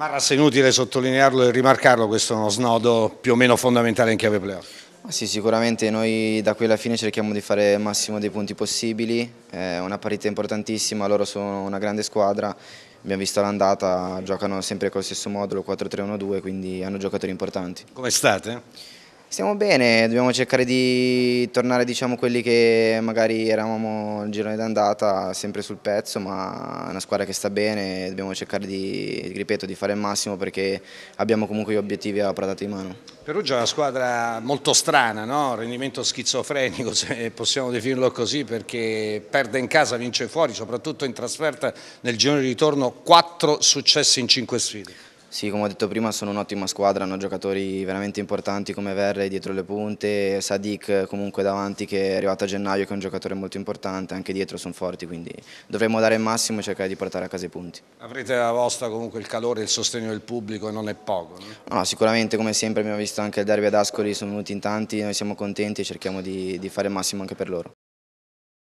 Ma resta inutile sottolinearlo e rimarcarlo, questo è uno snodo più o meno fondamentale in chiave playoff. Ma sì, sicuramente noi da qui alla fine cerchiamo di fare il massimo dei punti possibili, è eh, una partita importantissima, loro sono una grande squadra, abbiamo visto l'andata, giocano sempre col stesso modulo 4-3-1-2, quindi hanno giocatori importanti. Come state? Stiamo bene, dobbiamo cercare di tornare diciamo quelli che magari eravamo il girone d'andata sempre sul pezzo ma è una squadra che sta bene dobbiamo cercare di, ripeto, di fare il massimo perché abbiamo comunque gli obiettivi a portata di mano. Perugia è una squadra molto strana, no? rendimento schizofrenico se possiamo definirlo così perché perde in casa, vince fuori, soprattutto in trasferta nel girone di ritorno quattro successi in cinque sfide. Sì, come ho detto prima sono un'ottima squadra, hanno giocatori veramente importanti come Verre dietro le punte, Sadik comunque davanti che è arrivato a gennaio che è un giocatore molto importante, anche dietro sono forti, quindi dovremmo dare il massimo e cercare di portare a casa i punti. Avrete la vostra comunque il calore e il sostegno del pubblico e non è poco. No? no? sicuramente come sempre abbiamo visto anche il derby ad Ascoli, sono venuti in tanti, noi siamo contenti e cerchiamo di, di fare il massimo anche per loro.